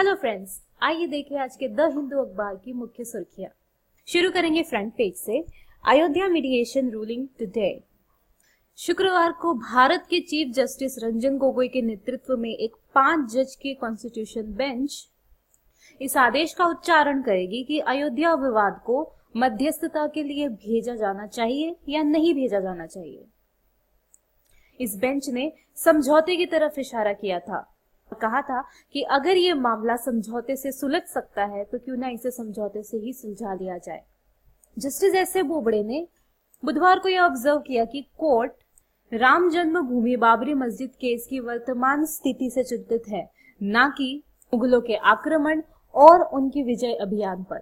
hello friends आइए देखें आज के द हिंदू अखबार की मुख्य सुर्खियां शुरू करेंगे फ्रंट पेज से अयोध्या मीडिएशन रूलिंग टुडे शुक्रवार को भारत के चीफ जस्टिस रंजन गोगोई के नेतृत्व में एक पांच जज की कॉन्स्टिट्यूशन बेंच इस आदेश का उच्चारण करेगी कि अयोध्या विवाद को मध्यस्थता के लिए भेजा जाना चाहिए या नहीं भेजा जाना चाहिए इस बेंच ने समझौते की तरफ इशारा किया था कहा था कि अगर ये मामला समझौते से सुलझ सकता है तो क्यों ना इसे समझौते से ही सुलझा लिया जाए जस्टिस एस ए बोबड़े ने बुधवार को यह ऑब्जर्व किया कि कोर्ट राम जन्मभूमि बाबरी मस्जिद केस की वर्तमान स्थिति से चिंतित है न कि मुगलों के आक्रमण और उनकी विजय अभियान पर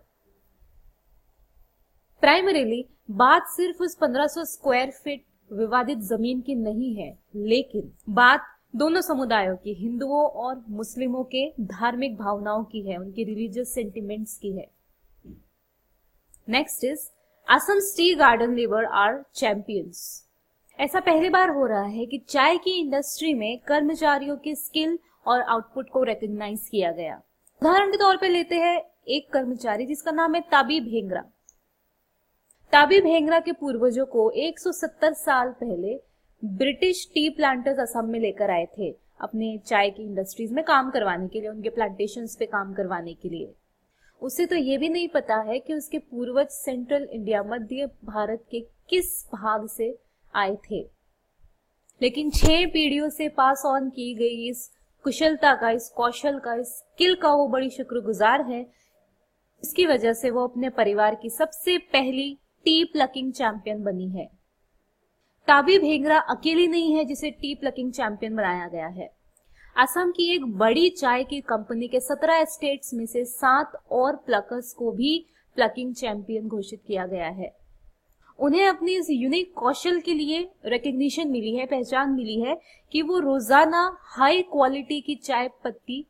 प्राइमरीली बात सिर्फ उस 1500 स्क्वायर फीट विवादित जमीन की नहीं है लेकिन बात दोनों समुदायों की हिंदुओं और मुस्लिमों के धार्मिक भावनाओं की है उनके रिलीजियस सेंटिमेंट्स की है next is Assam tea garden labour are champions ऐसा पहली बार हो रहा है कि चाय की इंडस्ट्री में कर्मचारियों के स्किल और आउटपुट को रिकग्नाइज किया गया उदाहरण के तौर पर लेते हैं एक कर्मचारी जिसका नाम है ताबी भेंगरा ताबी भेंगरा के पूर्वजों को 170 साल पहले ब्रिटिश टी प्लांटर्स असम में लेकर आए थे अपने चाय की इंडस्ट्रीज में काम करवाने के लिए उनके प्लांटेशन पे काम करवाने के लिए उसे तो ये भी नहीं पता है कि उसके पूर्वज सेंट्रल इंडिया मध्य भारत के किस भाग से आए थे लेकिन छह पीढ़ियों से पास ऑन की गई इस कुशलता का इस कौशल का इस स्किल का वो बड़ी शुक्रगुजार है इसकी वजह से वो अपने परिवार की सबसे पहली टी प्लकिंग चैंपियन बनी है ताबी भेगरा अकेली नहीं है जिसे टी प्लकिंग चैंपियन बनाया गया है असम की एक बड़ी चाय की कंपनी के सत्रह स्टेट्स में से सात और प्लकर्स को भी प्लकिंग चैंपियन घोषित किया गया है उन्हें अपने इस यूनिक कौशल के लिए रिकग्निशन मिली है पहचान मिली है कि वो रोजाना हाई क्वालिटी की चाय पत्ती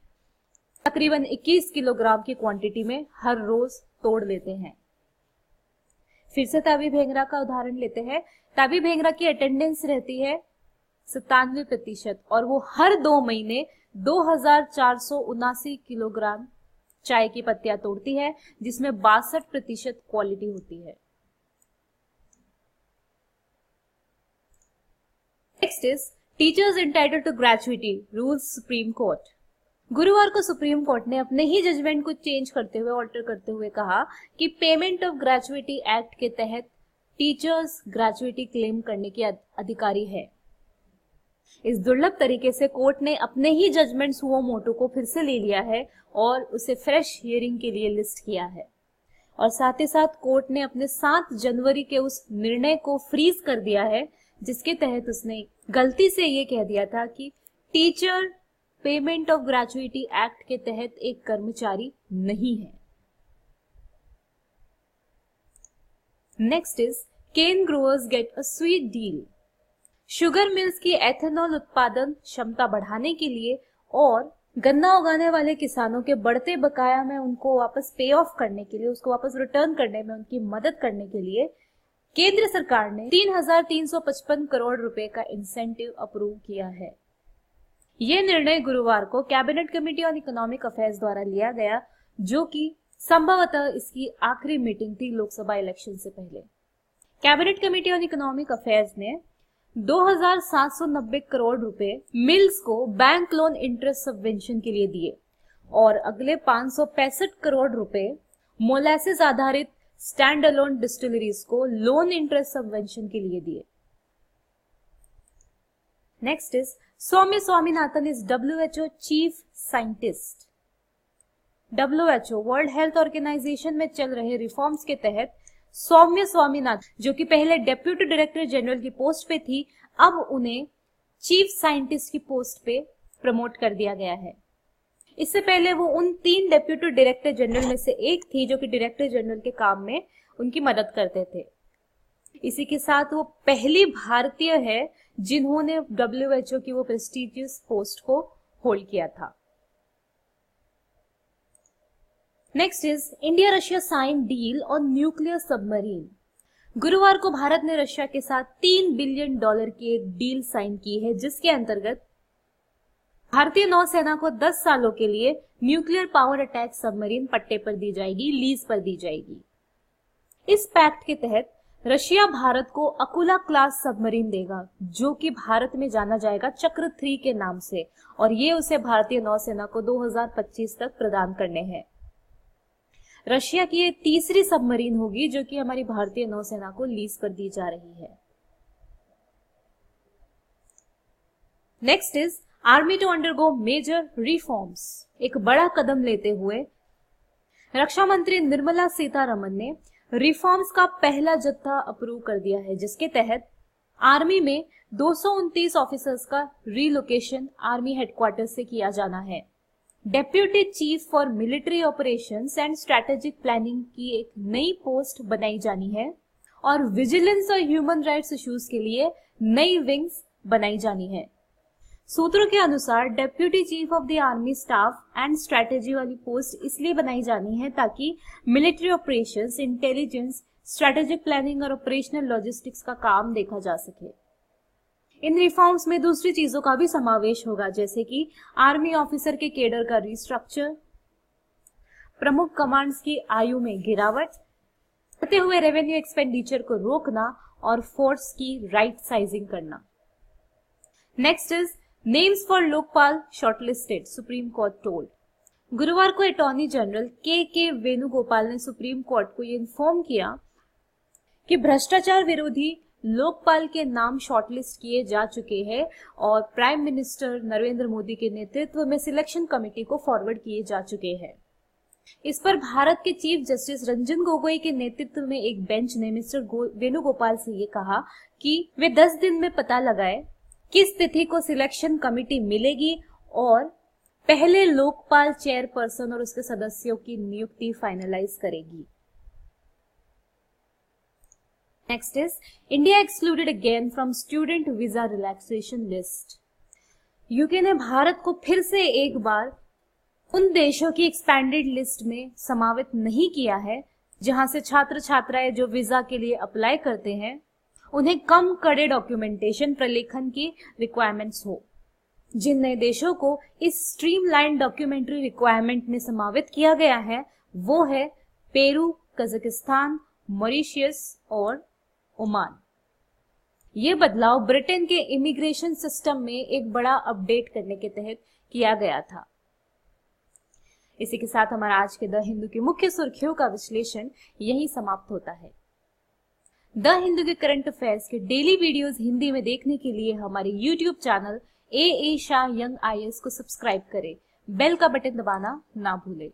तकरीबन 21 किलोग्राम की क्वांटिटी में हर रोज तोड़ लेते हैं फिर से ताबी भेंगरा का उदाहरण लेते हैं ताबी भेंगरा की अटेंडेंस रहती है सत्तानवे प्रतिशत और वो हर दो महीने दो किलोग्राम चाय की पत्तियां तोड़ती है जिसमें बासठ प्रतिशत क्वालिटी होती है next is teachers entitle to gratuity rule Supreme Court गुरुवार को सुप्रीम कोर्ट ने अपने ही जजमेंट को चेंज करते हुए ऑल्टर करते हुए कहा कि पेमेंट ऑफ ग्रेजुएटी एक्ट के तहत टीचर्स ग्रेजुएटी क्लेम करने की अधिकारी है इस दुर्लभ तरीके से कोर्ट ने अपने ही जजमेंट सुओ मोटो को फिर से ले लिया है और उसे फ्रेश हियरिंग के लिए लिस्ट किया है और साथ ही साथ कोर्ट ने अपने सात जनवरी के उस निर्णय को फ्रीज कर दिया है जिसके तहत उसने गलती से ये कह दिया था कि teacher payment of gratuity act के तहत एक कर्मचारी नहीं है next is cane growers get a sweet deal sugar mills की एथेनॉल उत्पादन क्षमता बढ़ाने के लिए और गन्ना उगाने वाले किसानों के बढ़ते बकाया में उनको वापस पे ऑफ करने के लिए उसको वापस रिटर्न करने में उनकी मदद करने के लिए केंद्र सरकार ने 3,355 करोड़ रुपए का इंसेंटिव अप्रूव किया है ये निर्णय गुरुवार को Cabinet Committee on Economic Affairs द्वारा लिया गया जो कि संभवतः इसकी आखिरी मीटिंग थी लोकसभा इलेक्शन से पहले Cabinet Committee on Economic Affairs ने 2,790 करोड़ रुपए मिल्स को बैंक लोन इंटरेस्ट सबवेंशन के लिए दिए और अगले पांच करोड़ रुपए मोलेसिस आधारित स्टैंड अलोन डिस्टिलरीज को लोन इंटरेस्ट सबवेंशन के लिए दिए next is Swami Swaminathan is WHO chief scientist W World Health Organization में चल रहे रिफॉर्म्स के तहत सौम्य स्वामीनाथन जो कि पहले डेप्यूटी डायरेक्टर जनरल की पोस्ट पे थी अब उन्हें चीफ साइंटिस्ट की पोस्ट पे प्रमोट कर दिया गया है इससे पहले वो उन तीन डेप्यूटी डायरेक्टर जनरल में से एक थी जो कि डायरेक्टर जनरल के काम में उनकी मदद करते थे इसी के साथ वो पहली भारतीय है जिन्होंने डब्ल्यू की वो प्रेस्टिजियस पोस्ट को होल्ड किया था next is India Russia sign deal on nuclear submarine गुरुवार को भारत ने रशिया के साथ तीन बिलियन डॉलर की एक डील साइन की है जिसके अंतर्गत भारतीय नौसेना को 10 सालों के लिए न्यूक्लियर पावर अटैक सबमरीन पट्टे पर दी जाएगी लीज पर दी जाएगी इस पैक्ट के तहत रशिया भारत को अकुला क्लास सबमरीन देगा जो कि भारत में जाना जाएगा चक्र थ्री के नाम से और ये उसे भारतीय नौसेना को 2025 तक प्रदान करने हैं रशिया की ये तीसरी सबमरीन होगी जो कि हमारी भारतीय नौसेना को लीज पर दी जा रही है next is army to undergo major reforms एक बड़ा कदम लेते हुए रक्षा मंत्री निर्मला सीतारमन ने रिफॉर्म्स का पहला जत्था अप्रूव कर दिया है जिसके तहत आर्मी में दो ऑफिसर्स का रीलोकेशन आर्मी हेडक्वार्टर से किया जाना है deputy chief for military operation and strategic planning की एक नई पोस्ट बनाई जानी है और विजिलेंस और ह्यूमन राइट्स इश्यूज के लिए नई विंग्स बनाई जानी है सूत्रों के अनुसार deputy chief of the army staff and strategy वाली पोस्ट इसलिए बनाई जानी है ताकि military operations intelligence strategic planning और ऑपरेशनल लॉजिस्टिक्स का काम देखा जा सके इन रिफॉर्म्स में दूसरी चीजों का भी समावेश होगा जैसे कि आर्मी ऑफिसर के केडर का रिस्ट्रक्चर प्रमुख कमांड्स की आयु में गिरावट बढ़ते हुए रेवेन्यू एक्सपेंडिचर को रोकना और फोर्स की राइट right साइजिंग करना next is names for Lokpal shortlisted Supreme Court told गुरुवार को अटॉर्नी जनरल के के वेणुगोपाल ने सुप्रीम कोर्ट को ये इन्फॉर्म किया कि भ्रष्टाचार विरोधी लोकपाल के नाम शॉर्टलिस्ट किए जा चुके हैं और प्राइम मिनिस्टर नरेंद्र मोदी के नेतृत्व में सिलेक्शन कमेटी को फॉरवर्ड किए जा चुके हैं इस पर भारत के चीफ जस्टिस रंजन गोगोई के नेतृत्व में एक बेंच ने मिस्टर वेणुगोपाल से ये कहा कि वे दस दिन में पता लगाए किस तिथि को सिलेक्शन कमिटी मिलेगी और पहले लोकपाल चेयरपर्सन और उसके सदस्यों की नियुक्ति फाइनलाइज करेगी next is India excluded again from student visa relaxation list UK ने भारत को फिर से एक बार उन देशों की एक्सपैंडेड लिस्ट में समावित नहीं किया है जहां से छात्र छात्राएं जो वीजा के लिए अप्लाई करते हैं उन्हें कम कड़े डॉक्यूमेंटेशन प्रलेखन की रिक्वायरमेंट्स हो जिन नए देशों को इस स्ट्रीमलाइन डॉक्यूमेंट्री रिक्वायरमेंट में समावित किया गया है वो है पेरू कजाकिस्तान मॉरिशियस और ओमान ये बदलाव ब्रिटेन के इमिग्रेशन सिस्टम में एक बड़ा अपडेट करने के तहत किया गया था इसी के साथ हमारा आज के द हिंदू की मुख्य सुर्खियों का विश्लेषण यही समाप्त होता है द हिंदू के करंट अफेयर्स के डेली वीडियोस हिंदी में देखने के लिए हमारे YouTube channel A A Shah यंग आई को सब्सक्राइब करें बेल का बटन दबाना ना भूलें